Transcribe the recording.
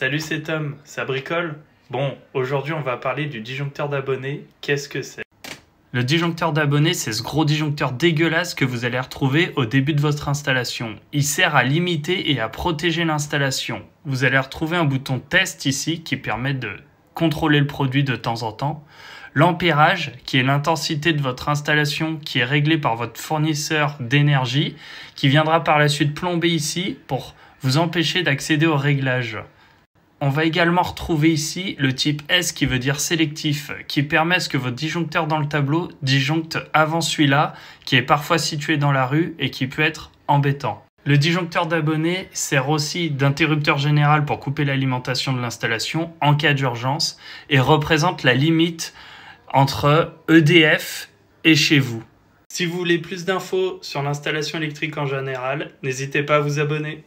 Salut, c'est Tom, ça bricole Bon, aujourd'hui on va parler du disjoncteur d'abonnés. Qu'est-ce que c'est Le disjoncteur d'abonnés, c'est ce gros disjoncteur dégueulasse que vous allez retrouver au début de votre installation. Il sert à limiter et à protéger l'installation. Vous allez retrouver un bouton test ici qui permet de contrôler le produit de temps en temps. L'ampérage, qui est l'intensité de votre installation, qui est réglée par votre fournisseur d'énergie, qui viendra par la suite plomber ici pour vous empêcher d'accéder au réglage. On va également retrouver ici le type S qui veut dire sélectif, qui permet ce que votre disjoncteur dans le tableau disjoncte avant celui-là, qui est parfois situé dans la rue et qui peut être embêtant. Le disjoncteur d'abonnés sert aussi d'interrupteur général pour couper l'alimentation de l'installation en cas d'urgence et représente la limite entre EDF et chez vous. Si vous voulez plus d'infos sur l'installation électrique en général, n'hésitez pas à vous abonner.